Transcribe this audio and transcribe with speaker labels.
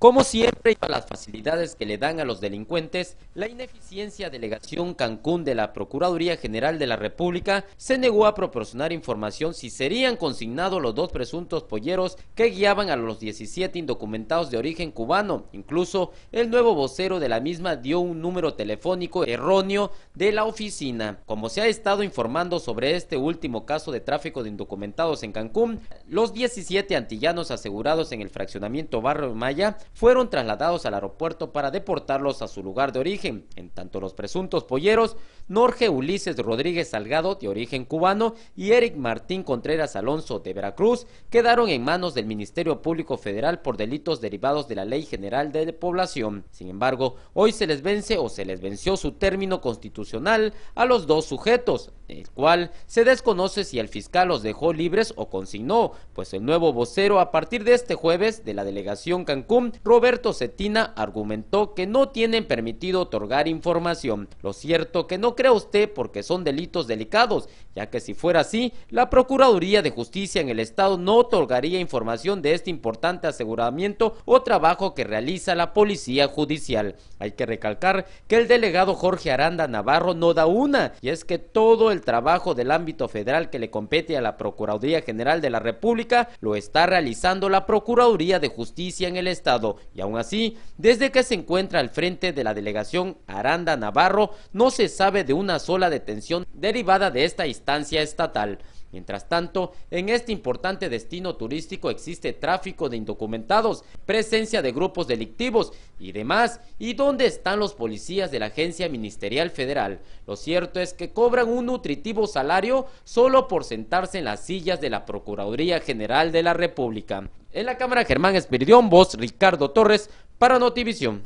Speaker 1: Como siempre, y para las facilidades que le dan a los delincuentes, la ineficiencia Delegación Cancún de la Procuraduría General de la República se negó a proporcionar información si serían consignados los dos presuntos polleros que guiaban a los 17 indocumentados de origen cubano. Incluso, el nuevo vocero de la misma dio un número telefónico erróneo de la oficina. Como se ha estado informando sobre este último caso de tráfico de indocumentados en Cancún, los 17 antillanos asegurados en el fraccionamiento Barrio Maya fueron trasladados al aeropuerto para deportarlos a su lugar de origen. En tanto, los presuntos polleros, Norge Ulises Rodríguez Salgado, de origen cubano, y Eric Martín Contreras Alonso, de Veracruz, quedaron en manos del Ministerio Público Federal por delitos derivados de la Ley General de Población. Sin embargo, hoy se les vence o se les venció su término constitucional a los dos sujetos, el cual se desconoce si el fiscal los dejó libres o consignó, pues el nuevo vocero a partir de este jueves de la delegación Cancún, Roberto Cetina, argumentó que no tienen permitido otorgar información. Lo cierto que no crea usted porque son delitos delicados, ya que si fuera así, la Procuraduría de Justicia en el Estado no otorgaría información de este importante aseguramiento o trabajo que realiza la Policía Judicial. Hay que recalcar que el delegado Jorge Aranda Navarro no da una, y es que todo el el trabajo del ámbito federal que le compete a la Procuraduría General de la República, lo está realizando la Procuraduría de Justicia en el Estado. Y aún así, desde que se encuentra al frente de la delegación Aranda Navarro, no se sabe de una sola detención derivada de esta instancia estatal. Mientras tanto, en este importante destino turístico existe tráfico de indocumentados, presencia de grupos delictivos y demás. ¿Y dónde están los policías de la Agencia Ministerial Federal? Lo cierto es que cobran un nutritivo salario solo por sentarse en las sillas de la Procuraduría General de la República. En la Cámara Germán Espiridión, voz Ricardo Torres para Notivisión.